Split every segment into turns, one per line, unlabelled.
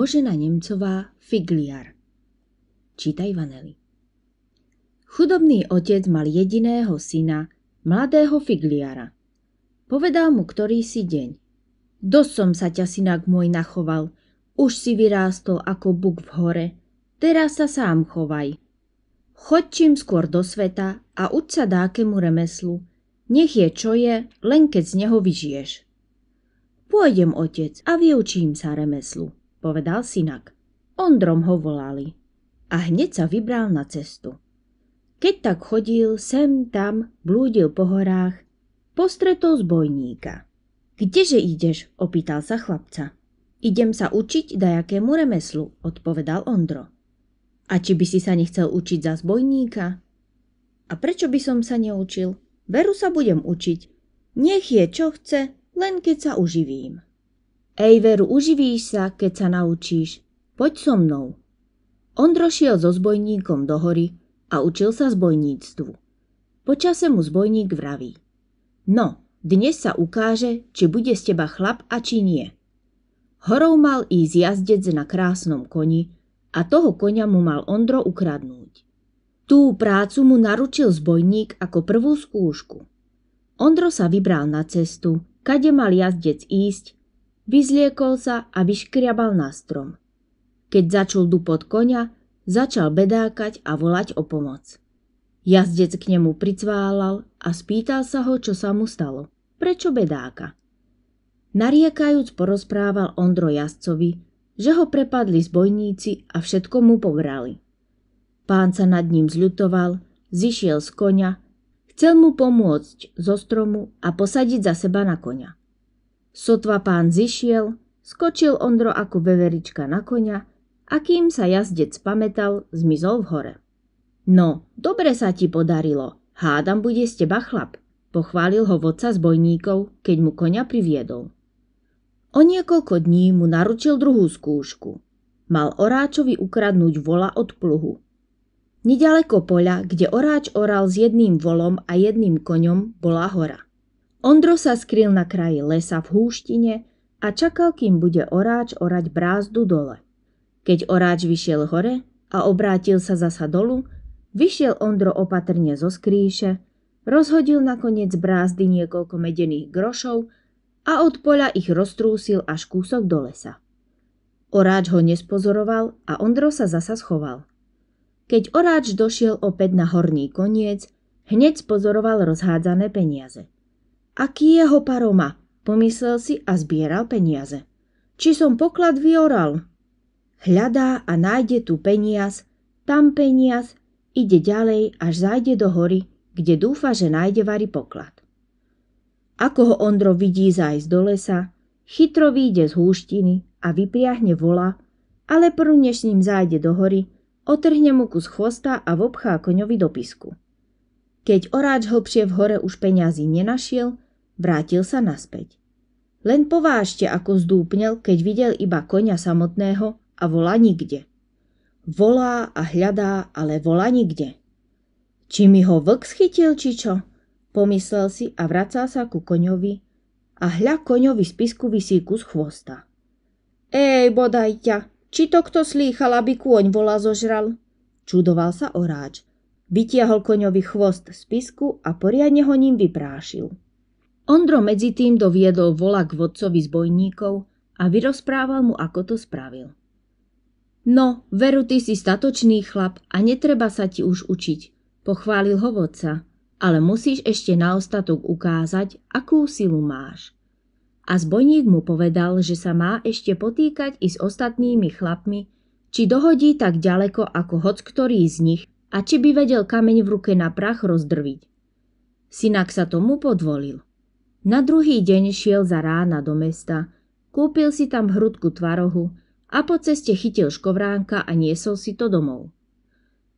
Božena Nemcová Figliar Čítaj Vanely Chudobný otec mal jediného syna, mladého Figliara. Povedal mu ktorý si deň. Dosť som sa ťa, synak môj, nachoval. Už si vyrástol ako buk v hore. Teraz sa sám chovaj. Choď čím skôr do sveta a uč sa dákemu remeslu. Nech je čo je, len keď z neho vyžiješ. Pôjdem, otec, a vyučím sa remeslu, povedal synak. Ondrom ho volali a hneď sa vybral na cestu. Keď tak chodil, sem tam, blúdil po horách, postretol zbojníka. Kdeže ideš? opýtal sa chlapca. Idem sa učiť dajakému remeslu, odpovedal Ondro. A či by si sa nechcel učiť za zbojníka? A prečo by som sa neučil? Veru sa budem učiť. Nech je čo chce, len keď sa uživím. Ej veru, uživíš sa, keď sa naučíš. Poď so mnou. Ondro šiel so zbojníkom do hory a učil sa zbojníctvu. Počase mu zbojník vraví. No, dnes sa ukáže, či bude z teba chlap a či nie. Horou mal ísť jazdec na krásnom koni a toho konia mu mal Ondro ukradnúť. Tú prácu mu naručil zbojník ako prvú skúšku. Ondro sa vybral na cestu, kade mal jazdec ísť Vyzliekol sa a vyškriabal na strom. Keď začul dupot konia, začal bedákať a volať o pomoc. Jazdec k nemu pricválal a spýtal sa ho, čo sa mu stalo. Prečo bedáka? Nariekajúc porozprával Ondro jazdcovi, že ho prepadli zbojníci a všetko mu pobrali. Pán sa nad ním zľutoval, zišiel z konia, chcel mu pomôcť zo stromu a posadiť za seba na konia. Sotva pán zišiel, skočil Ondro ako veverička na konia a kým sa jazdec pamätal, zmizol v hore. No, dobre sa ti podarilo, hádam bude z teba chlap, pochválil ho vodca z bojníkov, keď mu konia priviedol. O niekoľko dní mu naručil druhú skúšku. Mal oráčovi ukradnúť vola od pluhu. Nedaleko poľa, kde oráč oral s jedným volom a jedným koňom, bola hora. Ondro sa skryl na kraji lesa v húštine a čakal, kým bude oráč orať brázdu dole. Keď oráč vyšiel hore a obrátil sa zasa dolu, vyšiel Ondro opatrne zo skrýše, rozhodil nakoniec brázdy niekoľko medených grošov a od poľa ich roztrúsil až kúsok do lesa. Oráč ho nespozoroval a Ondro sa zasa schoval. Keď oráč došiel opäť na horný koniec, hneď spozoroval rozhádzané peniaze – Aký ho paroma? Pomyslel si a zbieral peniaze. Či som poklad vyoral? Hľadá a nájde tu peniaz, tam peniaz, ide ďalej, až zájde do hory, kde dúfa, že nájde varý poklad. Ako ho Ondro vidí zájsť do lesa, chytro vyjde z húštiny a vypriahne vola, ale prv než s ním zájde do hory, otrhne mu kus chvosta a vobchá koňovi do pisku. Keď oráč hlbšie v hore už peňazí nenašiel, vrátil sa naspäť. Len povážte, ako zdúpnel, keď videl iba konia samotného a volá nikde. Volá a hľadá, ale volá nikde. Či mi ho vlk schytil, či čo? Pomyslel si a vracal sa ku koňovi a hľa koňovi z pisku vysíku kus chvosta. Ej, bodajťa, či to kto slýchal, aby kôň vola zožral? Čudoval sa oráč Vytiahol koňovi chvost z pisku a poriadne ho ním vyprášil. Ondro medzi tým doviedol vola k vodcovi zbojníkov a vyrozprával mu, ako to spravil. No, veru, ty si statočný chlap a netreba sa ti už učiť, pochválil ho vodca, ale musíš ešte na ostatok ukázať, akú silu máš. A zbojník mu povedal, že sa má ešte potýkať i s ostatnými chlapmi, či dohodí tak ďaleko ako hoc ktorý z nich a či by vedel kameň v ruke na prach rozdrviť. Synak sa tomu podvolil. Na druhý deň šiel za rána do mesta, kúpil si tam hrudku tvarohu a po ceste chytil škovránka a niesol si to domov.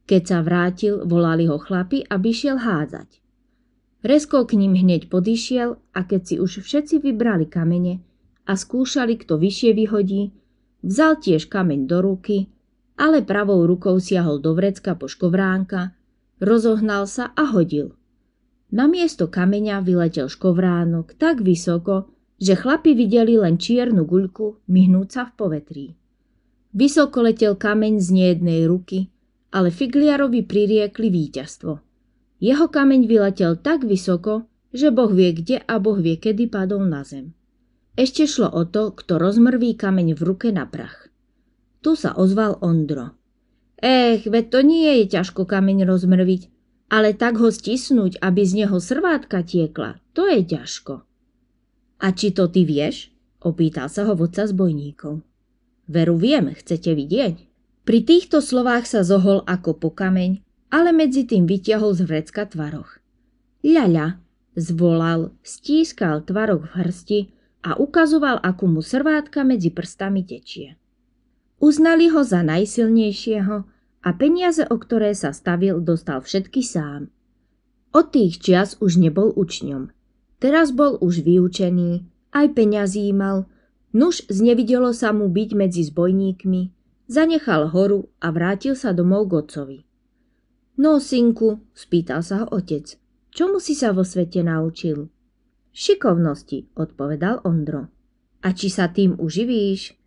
Keď sa vrátil, volali ho chlapi, aby šiel hádzať. Resko k ním hneď podišiel a keď si už všetci vybrali kamene a skúšali, kto vyššie vyhodí, vzal tiež kameň do ruky ale pravou rukou siahol do vrecka po škovránka, rozohnal sa a hodil. Na miesto kameňa vyletel škovránok tak vysoko, že chlapi videli len čiernu guľku myhnúť sa v povetrí. Vysoko letel kameň z nejednej ruky, ale Figliarovi pririekli víťazstvo. Jeho kameň vyletel tak vysoko, že Boh vie kde a Boh vie kedy padol na zem. Ešte šlo o to, kto rozmrví kameň v ruke na prach. Tu sa ozval Ondro. Ech, veď to nie je ťažko kameň rozmrviť, ale tak ho stisnúť, aby z neho srvátka tiekla, to je ťažko. A či to ty vieš? Opýtal sa hovodca zbojníkov. Veru viem, chcete vidieť? Pri týchto slovách sa zohol ako po kameň, ale medzi tým vyťahol z vrecka tvaroch. Ľaľa, zvolal, stískal tvarok v hrsti a ukazoval, ako mu srvátka medzi prstami tečie. Uznali ho za najsilnejšieho a peniaze, o ktoré sa stavil, dostal všetky sám. Od tých čias už nebol učňom. Teraz bol už vyučený, aj peňazí mal, nuž znevidelo sa mu byť medzi zbojníkmi, zanechal horu a vrátil sa domov k otcovi. No, synku, spýtal sa ho otec, čomu si sa vo svete naučil? Šikovnosti, odpovedal Ondro. A či sa tým uživíš?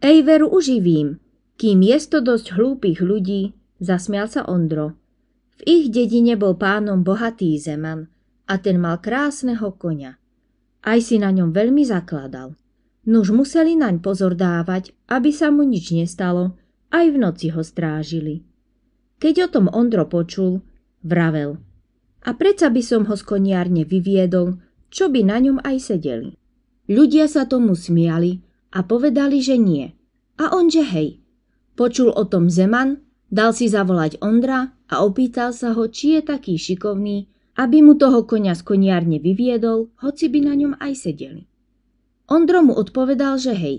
Ej veru uživím, kým je to dosť hlúpých ľudí, zasmial sa Ondro. V ich dedine bol pánom bohatý zeman a ten mal krásneho konia. Aj si na ňom veľmi zakladal. Nuž museli naň pozor dávať, aby sa mu nič nestalo, aj v noci ho strážili. Keď o tom Ondro počul, vravel. A predsa by som ho z koniárne vyviedol, čo by na ňom aj sedeli. Ľudia sa tomu smiali, a povedali, že nie. A on, že hej. Počul o tom Zeman, dal si zavolať Ondra a opýtal sa ho, či je taký šikovný, aby mu toho konia z koniarne vyviedol, hoci by na ňom aj sedeli. Ondro mu odpovedal, že hej.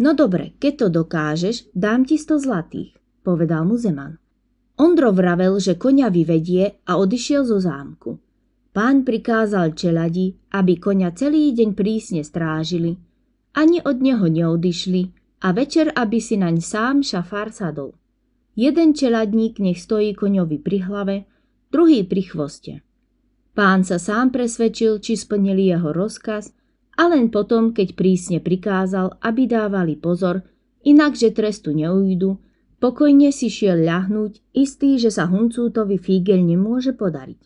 No dobre, keď to dokážeš, dám ti sto zlatých, povedal mu Zeman. Ondro vravel, že konia vyvedie a odišiel zo zámku. Pán prikázal čeladi, aby konia celý deň prísne strážili ani od neho neodišli a večer, aby si naň sám šafár sadol. Jeden čeladník nech stojí koňovi pri hlave, druhý pri chvoste. Pán sa sám presvedčil, či splnili jeho rozkaz a len potom, keď prísne prikázal, aby dávali pozor, inakže trestu neujdu, pokojne si šiel ľahnúť, istý, že sa Huncútovi fígel nemôže podariť.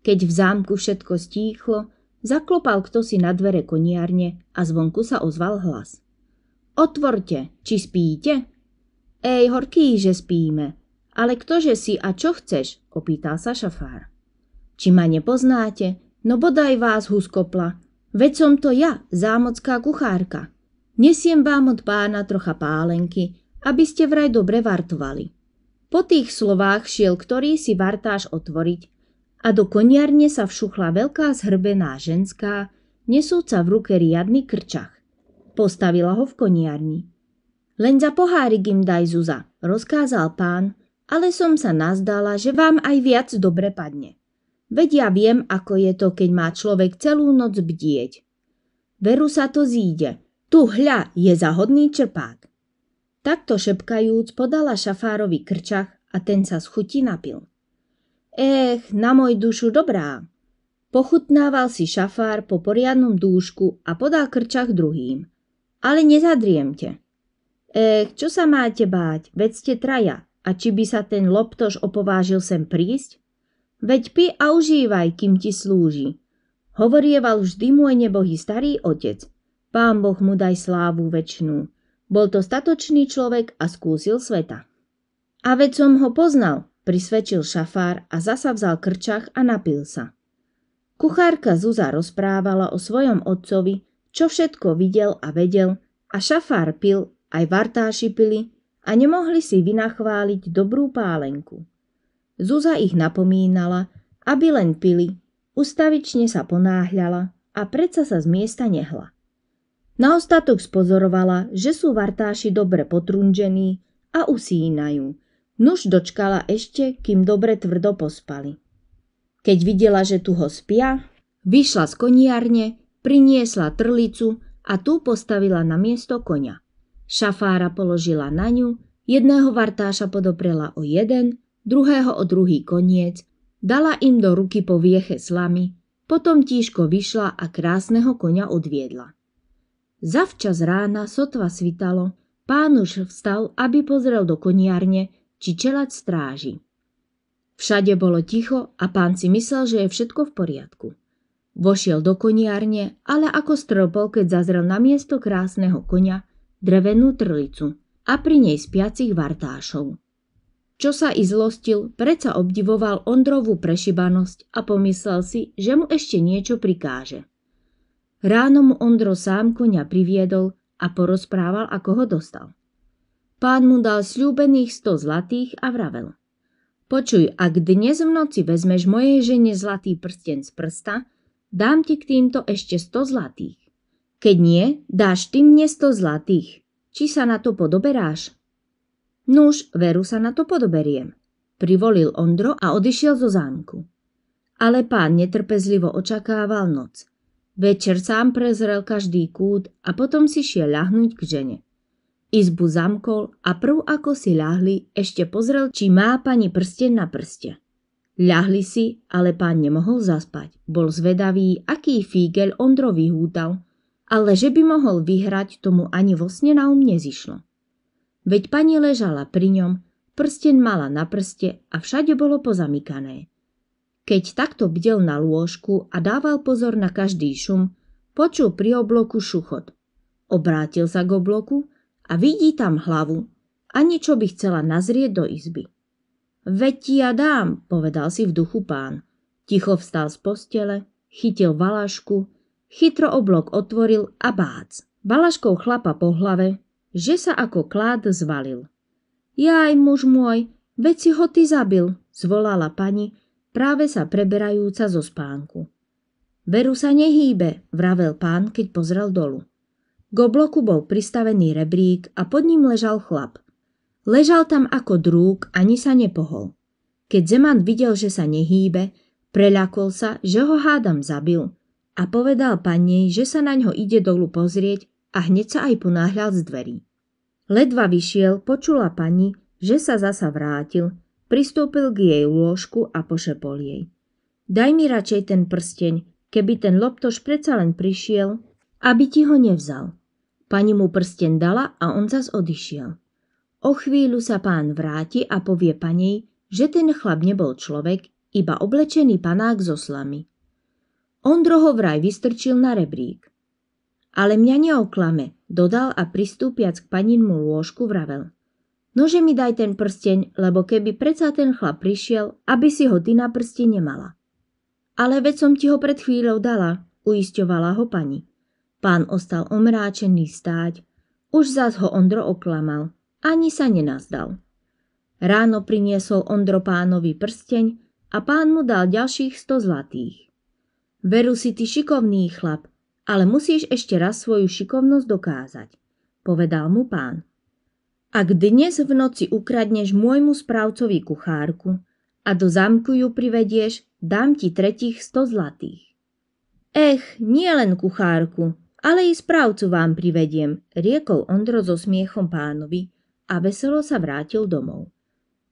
Keď v zámku všetko stíchlo, Zaklopal kto si na dvere koniarne a zvonku sa ozval hlas. Otvorte, či spíte? Ej, horký, že spíme. Ale ktože si a čo chceš? opýtal sa šafár. Či ma nepoznáte? No bodaj vás, huskopla. Veď som to ja, zámocká kuchárka. Nesiem vám od pána trocha pálenky, aby ste vraj dobre vartovali. Po tých slovách šiel ktorý si vartáš otvoriť a do koniarne sa všuchla veľká zhrbená ženská, nesúca v ruke riadny krčach. Postavila ho v koniarni. Len za pohárik im daj, Zuza, rozkázal pán, ale som sa nazdala, že vám aj viac dobre padne. Veď ja viem, ako je to, keď má človek celú noc bdieť. Veru sa to zíde. Tu hľa je zahodný črpák. Takto šepkajúc podala šafárovi krčach a ten sa z chuti napil. Ech, na môj dušu dobrá. Pochutnával si šafár po poriadnom dúšku a podal krčach druhým. Ale nezadriemte. Ech, čo sa máte báť, veď ste traja. A či by sa ten loptoš opovážil sem prísť? Veď pi a užívaj, kým ti slúži. Hovorieval vždy môj nebohý starý otec. Pán Boh mu daj slávu väčšinu. Bol to statočný človek a skúsil sveta. A veď som ho poznal, prisvedčil šafár a zasa vzal krčach a napil sa. Kuchárka Zuza rozprávala o svojom otcovi, čo všetko videl a vedel a šafár pil, aj vartáši pili a nemohli si vynachváliť dobrú pálenku. Zuza ich napomínala, aby len pili, ustavične sa ponáhľala a predsa sa z miesta nehla. Na ostatok spozorovala, že sú vartáši dobre potrunžení a usínajú – Nuž dočkala ešte, kým dobre tvrdo pospali. Keď videla, že tu ho spia, vyšla z koniarne, priniesla trlicu a tu postavila na miesto konia. Šafára položila na ňu, jedného vartáša podoprela o jeden, druhého o druhý koniec, dala im do ruky po vieche slamy, potom tížko vyšla a krásneho konia odviedla. Zavčas rána sotva svitalo, pán už vstal, aby pozrel do koniarne, či čelať stráži. Všade bolo ticho a pán si myslel, že je všetko v poriadku. Vošiel do koniarne, ale ako stropol, keď zazrel na miesto krásneho konia drevenú trlicu a pri nej spiacich vartášov. Čo sa i zlostil, predsa obdivoval Ondrovú prešibanosť a pomyslel si, že mu ešte niečo prikáže. Ráno mu Ondro sám konia priviedol a porozprával, ako ho dostal. Pán mu dal slúbených 100 zlatých a vravel. Počuj, ak dnes v noci vezmeš mojej žene zlatý prsten z prsta, dám ti k týmto ešte 100 zlatých. Keď nie, dáš ty mne sto zlatých. Či sa na to podoberáš? Nuž, veru sa na to podoberiem, privolil Ondro a odišiel zo zámku. Ale pán netrpezlivo očakával noc. Večer sám prezrel každý kút a potom si šiel ľahnuť k žene. Izbu zamkol a prv ako si ľahli, ešte pozrel, či má pani prsten na prste. Ľahli si, ale pán nemohol zaspať. Bol zvedavý, aký fígel Ondro vyhútal, ale že by mohol vyhrať, tomu ani vo sne na um nezišlo. Veď pani ležala pri ňom, prsten mala na prste a všade bolo pozamykané. Keď takto bdel na lôžku a dával pozor na každý šum, počul pri obloku šuchot. Obrátil sa k obloku a vidí tam hlavu a niečo by chcela nazrieť do izby. Veď ti ja dám, povedal si v duchu pán. Ticho vstal z postele, chytil valašku, chytro oblok otvoril a bác. Valaškou chlapa po hlave, že sa ako klád zvalil. Jaj, muž môj, veď si ho ty zabil, zvolala pani, práve sa preberajúca zo spánku. Veru sa nehýbe, vravel pán, keď pozrel dolu. K obloku bol pristavený rebrík a pod ním ležal chlap. Ležal tam ako drúk, ani sa nepohol. Keď Zeman videl, že sa nehýbe, preľakol sa, že ho hádam zabil a povedal pani, že sa na ňo ide dolu pozrieť a hneď sa aj ponáhľal z dverí. Ledva vyšiel, počula pani, že sa zasa vrátil, pristúpil k jej lôžku a pošepol jej. Daj mi radšej ten prsteň, keby ten loptoš predsa len prišiel, aby ti ho nevzal. Pani mu prsten dala a on zas odišiel. O chvíľu sa pán vráti a povie pani, že ten chlap nebol človek, iba oblečený panák so slami. Ondro ho vraj vystrčil na rebrík. Ale mňa neoklame, dodal a pristúpiac k paninmu lôžku vravel. Nože mi daj ten prsteň, lebo keby predsa ten chlap prišiel, aby si ho ty na prsti nemala. Ale veď som ti ho pred chvíľou dala, uisťovala ho pani. Pán ostal omráčený stáť, už zas ho Ondro oklamal, ani sa nenazdal. Ráno priniesol Ondro pánovi prsteň a pán mu dal ďalších 100 zlatých. Veru si ty šikovný chlap, ale musíš ešte raz svoju šikovnosť dokázať, povedal mu pán. Ak dnes v noci ukradneš môjmu správcovi kuchárku a do zamku ju privedieš, dám ti tretích 100 zlatých. Ech, nie len kuchárku, ale i správcu vám privediem, riekol Ondro so smiechom pánovi a veselo sa vrátil domov.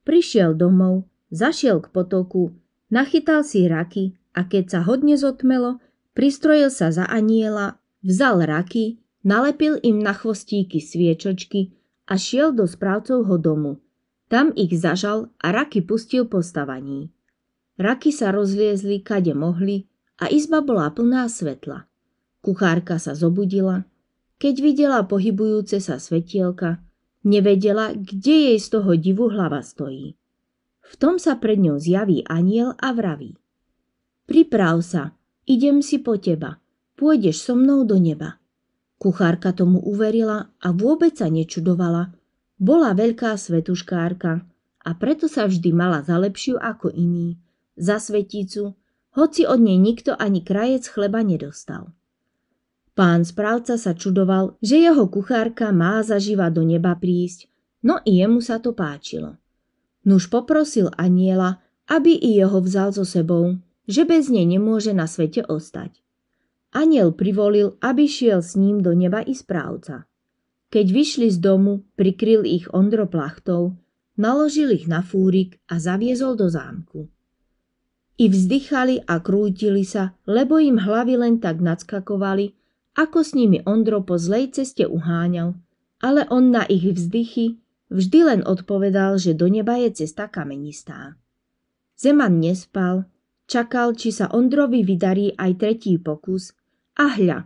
Prišiel domov, zašiel k potoku, nachytal si raky a keď sa hodne zotmelo, pristrojil sa za aniela, vzal raky, nalepil im na chvostíky sviečočky a šiel do správcovho domu. Tam ich zažal a raky pustil po stavaní. Raky sa rozliezli, kade mohli, a izba bola plná svetla. Kuchárka sa zobudila. Keď videla pohybujúce sa svetielka, nevedela, kde jej z toho divu hlava stojí. V tom sa pred ňou zjaví aniel a vraví. Priprav sa, idem si po teba, pôjdeš so mnou do neba. Kuchárka tomu uverila a vôbec sa nečudovala. Bola veľká svetuškárka a preto sa vždy mala za lepšiu ako iný, za sveticu, hoci od nej nikto ani krajec chleba nedostal. Pán správca sa čudoval, že jeho kuchárka má zaživa do neba prísť, no i jemu sa to páčilo. Nuž poprosil aniela, aby i jeho vzal so sebou, že bez nej nemôže na svete ostať. Aniel privolil, aby šiel s ním do neba i správca. Keď vyšli z domu, prikryl ich Ondro plachtou, naložil ich na fúrik a zaviezol do zámku. I vzdychali a krútili sa, lebo im hlavy len tak nadskakovali, ako s nimi Ondro po zlej ceste uháňal, ale on na ich vzdychy vždy len odpovedal, že do neba je cesta kamenistá. Zeman nespal, čakal, či sa Ondrovi vydarí aj tretí pokus a hľa,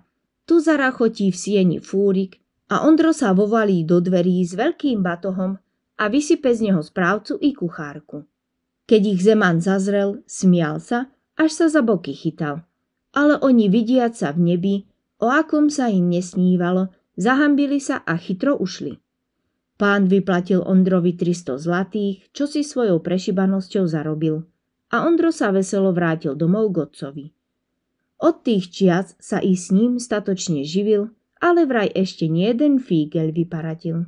tu zarachotí v sieni fúrik a Ondro sa vovalí do dverí s veľkým batohom a vysype z neho správcu i kuchárku. Keď ich Zeman zazrel, smial sa, až sa za boky chytal. Ale oni vidiať sa v nebi, O akom sa im nesnívalo, zahambili sa a chytro ušli. Pán vyplatil Ondrovi 300 zlatých, čo si svojou prešibanosťou zarobil. A Ondro sa veselo vrátil domov k otcovi. Od tých čias sa i s ním statočne živil, ale vraj ešte nie jeden fígel vyparatil.